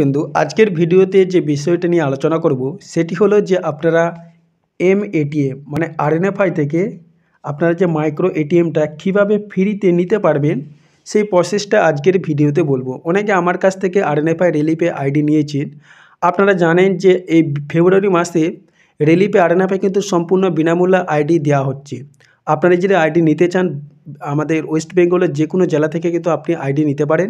বিন্দু আজকের ভিডিওতে যে বিষয়টি নিয়ে আলোচনা করব সেটি হলো যে আপনারা এম এটিএম মানে আরএনএফআই থেকে আপনারা যে মাইক্রো এটিএমটা কীভাবে ফ্রিতে নিতে পারবেন সেই প্রসেসটা আজকের ভিডিওতে বলবো অনেকে আমার কাছ থেকে আরএনএফআই রিলিফে আইডি নিয়েছেন আপনারা জানেন যে এই ফেব্রুয়ারি মাসে এন আরএনএফআই কিন্তু সম্পূর্ণ বিনামূল্যে আইডি দেওয়া হচ্ছে আপনারা যদি আইডি নিতে চান আমাদের ওয়েস্ট বেঙ্গলের যে কোনো জেলা থেকে কিন্তু আপনি আইডি নিতে পারেন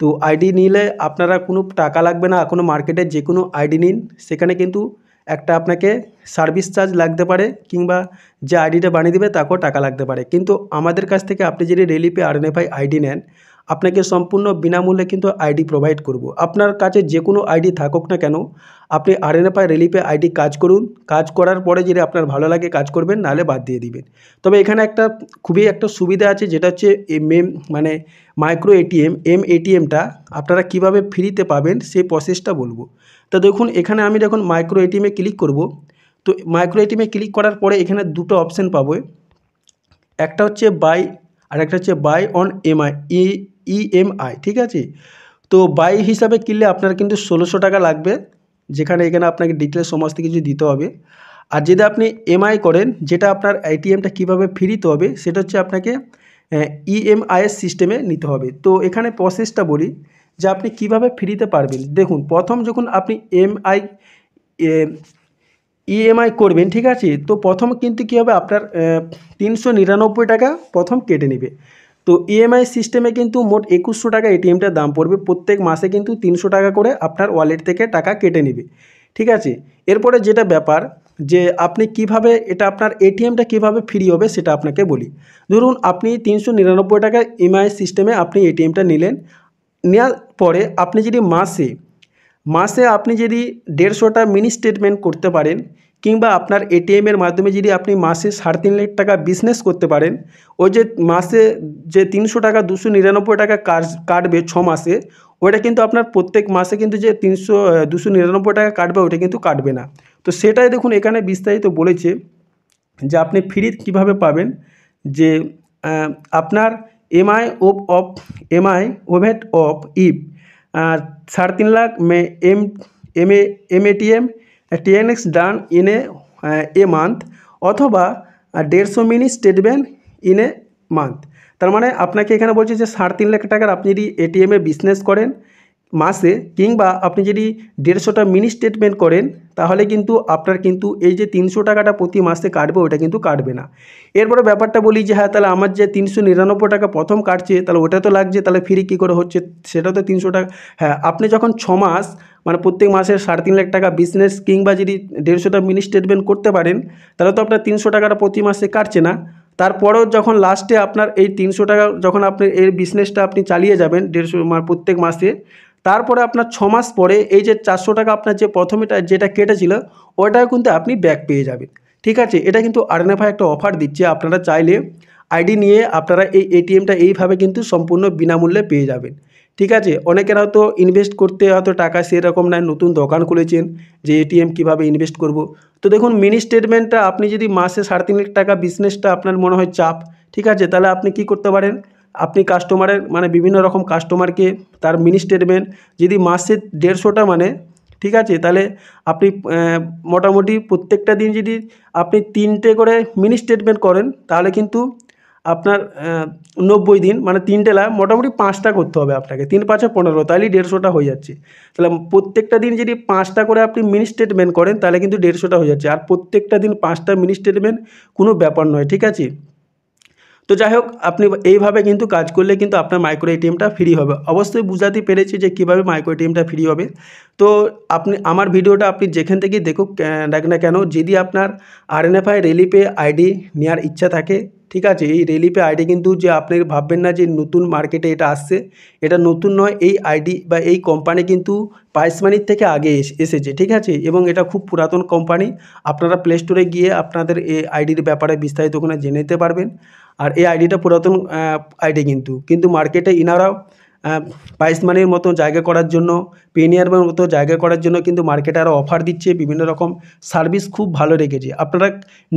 তো আইডি নিলে আপনারা কোনো টাকা লাগবে না কোনো মার্কেটে যে কোনো আইডি নিন সেখানে কিন্তু একটা আপনাকে সার্ভিস চার্জ লাগতে পারে কিংবা যে আইডিটা বানিয়ে দেবে তাকেও টাকা লাগতে পারে কিন্তু আমাদের কাছ থেকে আপনি যদি Relipay R N F I ID নেন আপনাকে সম্পূর্ণ বিনামূল্যে কিন্তু আইডি প্রোভাইড করব। আপনার কাছে যে কোনো আইডি থাকুক না কেন আপনি পায় রিলিফে আইডি কাজ করুন কাজ করার পরে যদি আপনার ভালো লাগে কাজ করবেন নাহলে বাদ দিয়ে দিবেন তবে এখানে একটা খুবই একটা সুবিধা আছে যেটা হচ্ছে এম মানে মাইক্রো এটিএম এম এটিএমটা আপনারা কিভাবে ফ্রিতে পাবেন সেই প্রসেসটা বলবো তো দেখুন এখানে আমি যখন মাইক্রো এটিএমে ক্লিক করব তো মাইক্রো এটিএমে ক্লিক করার পরে এখানে দুটো অপশান পাবো একটা হচ্ছে বাই আর একটা হচ্ছে buy on EMI E EMI ঠিক আছে তো বাই হিসাবে কিনলে আপনার কিন্তু ষোলোশো টাকা লাগবে যেখানে এখানে আপনাকে ডিটেলস সমস্ত কিছু দিতে হবে আর যদি আপনি এমআই করেন যেটা আপনার এটিএমটা কিভাবে ফিরিতে হবে সেটা হচ্ছে আপনাকে ইএমআইএস e সিস্টেমে নিতে হবে তো এখানে প্রসেসটা বলি যে আপনি কিভাবে ফিরিতে পারবেন দেখুন প্রথম যখন আপনি এমআই ইএমআই e করবেন ঠিক আছে তো প্রথম কিন্তু কী হবে আপনার তিনশো নিরানব্বই টাকা প্রথম কেটে নেবে তো ইএমআই e সিস্টেমে কিন্তু মোট একুশশো টাকা এটিএমটার দাম পড়বে প্রত্যেক মাসে কিন্তু তিনশো টাকা করে আপনার ওয়ালেট থেকে টাকা কেটে নেবে ঠিক আছে এরপরে যেটা ব্যাপার যে আপনি কিভাবে এটা আপনার এটিএমটা কিভাবে ফ্রি হবে সেটা আপনাকে বলি ধরুন আপনি তিনশো নিরানব্বই টাকা ইএমআই e সিস্টেমে আপনি এটিএমটা নিলেন নেওয়ার পরে আপনি যদি মাসে মাসে আপনি যদি দেড়শোটা মিনি স্টেটমেন্ট করতে পারেন কিংবা আপনার এটিএমের মাধ্যমে যদি আপনি মাসে সাড়ে তিন লাখ টাকা বিজনেস করতে পারেন ওই যে মাসে যে তিনশো টাকা দুশো নিরানব্বই টাকা কাটবে ছ মাসে ওটা কিন্তু আপনার প্রত্যেক মাসে কিন্তু যে তিনশো দুশো নিরানব্বই টাকা কাটবে ওটা কিন্তু কাটবে না তো সেটাই দেখুন এখানে বিস্তারিত বলেছে যে আপনি ফ্রি কিভাবে পাবেন যে আপনার এমআই অফ অফ এমআই ওভেট অফ ইফ সাড়ে তিন লাখ মে M M A M ATM TNX done in a a month অথবা দেড়শো mini statement in a month তার মানে আপনাকে এখানে বলছে যে সাড়ে তিন লাখ টাকার আপনি যদি এটিএমে বিজনেস করেন মাসে কিংবা আপনি যদি দেড়শোটা মিনি স্টেটমেন্ট করেন তাহলে কিন্তু আপনার কিন্তু এই যে তিনশো টাকাটা প্রতি মাসে কাটবে ওটা কিন্তু কাটবে না এরপরে ব্যাপারটা বলি যে হ্যাঁ তাহলে আমার যে তিনশো নিরানব্বই টাকা প্রথম কাটছে তাহলে ওটা তো লাগছে তাহলে ফ্রি কী করে হচ্ছে সেটা তো তিনশো টাকা হ্যাঁ আপনি যখন ছ মাস মানে প্রত্যেক মাসে সাড়ে তিন লাখ টাকা বিজনেস কিংবা যদি দেড়শোটা মিনি স্টেটমেন্ট করতে পারেন তাহলে তো আপনার তিনশো টাকাটা প্রতি মাসে কাটছে না তারপরেও যখন লাস্টে আপনার এই তিনশো টাকা যখন আপনি এর বিজনেসটা আপনি চালিয়ে যাবেন দেড়শো মানে প্রত্যেক মাসে তারপরে আপনার ছ মাস পরে এই যে চারশো টাকা আপনার যে প্রথমেটা যেটা কেটেছিল ওটাও কিন্তু আপনি ব্যাক পেয়ে যাবেন ঠিক আছে এটা কিন্তু আরএনএফআই একটা অফার দিচ্ছে আপনারা চাইলে আইডি নিয়ে আপনারা এই এটিএমটা এইভাবে কিন্তু সম্পূর্ণ বিনামূল্যে পেয়ে যাবেন ঠিক আছে অনেকেরা হয়তো ইনভেস্ট করতে হয়তো টাকা সেরকম নয় নতুন দোকান খুলেছেন যে এটিএম কিভাবে ইনভেস্ট করব। তো দেখুন মিনি স্টেটমেন্টটা আপনি যদি মাসে সাড়ে তিন লাখ টাকা বিজনেসটা আপনার মনে হয় চাপ ঠিক আছে তাহলে আপনি কি করতে পারেন আপনি কাস্টমারের মানে বিভিন্ন রকম কাস্টমারকে তার মিনি স্টেটমেন্ট যদি মাসে দেড়শোটা মানে ঠিক আছে তাহলে আপনি মোটামুটি প্রত্যেকটা দিন যদি আপনি তিনটে করে মিনি স্টেটমেন্ট করেন তাহলে কিন্তু আপনার নব্বই দিন মানে তিনটে লাভ মোটামুটি পাঁচটা করতে হবে আপনাকে তিন পাঁচে পনেরো তাহলে দেড়শোটা হয়ে যাচ্ছে তাহলে প্রত্যেকটা দিন যদি পাঁচটা করে আপনি মিনি স্টেটমেন্ট করেন তাহলে কিন্তু দেড়শোটা হয়ে যাচ্ছে আর প্রত্যেকটা দিন পাঁচটা মিনি স্টেটমেন্ট কোনো ব্যাপার নয় ঠিক আছে তো যাই হোক আপনি এইভাবে কিন্তু কাজ করলে কিন্তু আপনার মাইক্রো এটিএমটা ফ্রি হবে অবশ্যই বুঝাতে পেরেছি যে কীভাবে মাইক্রো এটিএমটা ফ্রি হবে তো আপনি আমার ভিডিওটা আপনি যেখান থেকে দেখুক দেখ না কেন যদি আপনার R N RNFI Relipay ID নেওয়ার ইচ্ছা থাকে ঠিক আছে এই রেলিপে আইডি কিন্তু যে আপনি ভাববেন না যে নতুন মার্কেটে এটা আসছে এটা নতুন নয় এই আইডি বা এই কোম্পানি কিন্তু পাইস মানির থেকে আগে এসেছে ঠিক আছে এবং এটা খুব পুরাতন কোম্পানি আপনারা প্লে স্টোরে গিয়ে আপনাদের এই আইডির ব্যাপারে বিস্তারিত ওখানে জেনে নিতে পারবেন আর এই আইডিটা পুরাতন আইডি কিন্তু কিন্তু মার্কেটে ইনারা পাইস মানির মতো জায়গা করার জন্য পেনিয়ার মতো জায়গা করার জন্য কিন্তু মার্কেটে আরও অফার দিচ্ছে বিভিন্ন রকম সার্ভিস খুব ভালো রেখেছে আপনারা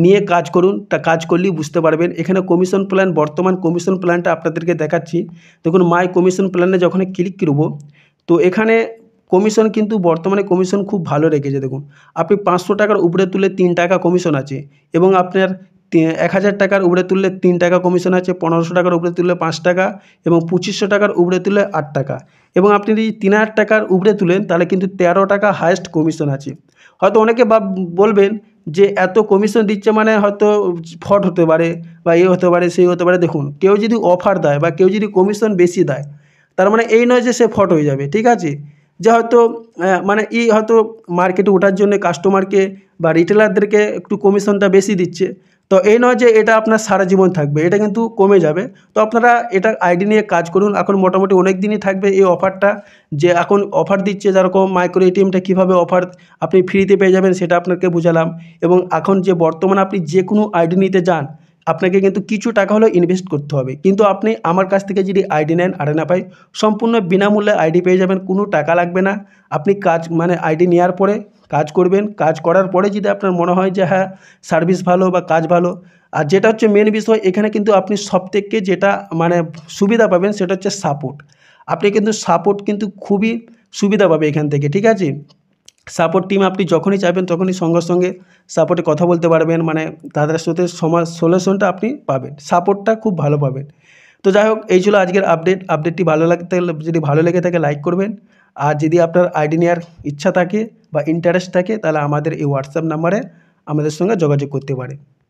নিয়ে কাজ করুন তা কাজ করলেই বুঝতে পারবেন এখানে কমিশন প্ল্যান বর্তমান কমিশন প্ল্যানটা আপনাদেরকে দেখাচ্ছি দেখুন মাই কমিশন প্ল্যানে যখন ক্লিক করব তো এখানে কমিশন কিন্তু বর্তমানে কমিশন খুব ভালো রেখেছে দেখুন আপনি পাঁচশো টাকার উপরে তুলে তিন টাকা কমিশন আছে এবং আপনার এক হাজার টাকার উপরে তুললে তিন টাকা কমিশন আছে পনেরোশো টাকার উপরে তুললে পাঁচ টাকা এবং পঁচিশশো টাকার উপরে তুললে আট টাকা এবং আপনি যদি তিন হাজার টাকার উপরে তুলেন তাহলে কিন্তু তেরো টাকা হায়েস্ট কমিশন আছে হয়তো অনেকে বা বলবেন যে এত কমিশন দিচ্ছে মানে হয়তো ফট হতে পারে বা এ হতে পারে সেই হতে পারে দেখুন কেউ যদি অফার দেয় বা কেউ যদি কমিশন বেশি দেয় তার মানে এই নয় যে সে ফট হয়ে যাবে ঠিক আছে যে হয়তো মানে ই হয়তো মার্কেটে ওঠার জন্য কাস্টমারকে বা রিটেলারদেরকে একটু কমিশনটা বেশি দিচ্ছে তো এই নয় যে এটা আপনার সারা জীবন থাকবে এটা কিন্তু কমে যাবে তো আপনারা এটা আইডি নিয়ে কাজ করুন এখন মোটামুটি অনেক দিনই থাকবে এই অফারটা যে এখন অফার দিচ্ছে যেরকম মাইক্রো এটিএমটা কীভাবে অফার আপনি ফ্রিতে পেয়ে যাবেন সেটা আপনাকে বুঝালাম এবং এখন যে বর্তমানে আপনি যে কোনো আইডি নিতে যান আপনাকে কিন্তু কিছু টাকা হলেও ইনভেস্ট করতে হবে কিন্তু আপনি আমার কাছ থেকে যদি আইডি নেন না পাই সম্পূর্ণ বিনামূল্যে আইডি পেয়ে যাবেন কোনো টাকা লাগবে না আপনি কাজ মানে আইডি নেওয়ার পরে কাজ করবেন কাজ করার পরে যদি আপনার মনে হয় যে হ্যাঁ সার্ভিস ভালো বা কাজ ভালো আর যেটা হচ্ছে মেন বিষয় এখানে কিন্তু আপনি সবথেকে যেটা মানে সুবিধা পাবেন সেটা হচ্ছে সাপোর্ট আপনি কিন্তু সাপোর্ট কিন্তু খুবই সুবিধা পাবে এখান থেকে ঠিক আছে সাপোর্ট টিম আপনি যখনই চাইবেন তখনই সঙ্গে সঙ্গে সাপোর্টে কথা বলতে পারবেন মানে তাদের সাথে সমাজ সলিউশনটা আপনি পাবেন সাপোর্টটা খুব ভালো পাবেন তো যাই হোক এই ছিল আজকের আপডেট আপডেটটি ভালো লাগতে যদি ভালো লেগে থাকে লাইক করবেন আর যদি আপনার আইডি নেওয়ার ইচ্ছা থাকে বা ইন্টারেস্ট থাকে তাহলে আমাদের এই হোয়াটসঅ্যাপ নাম্বারে আমাদের সঙ্গে যোগাযোগ করতে পারে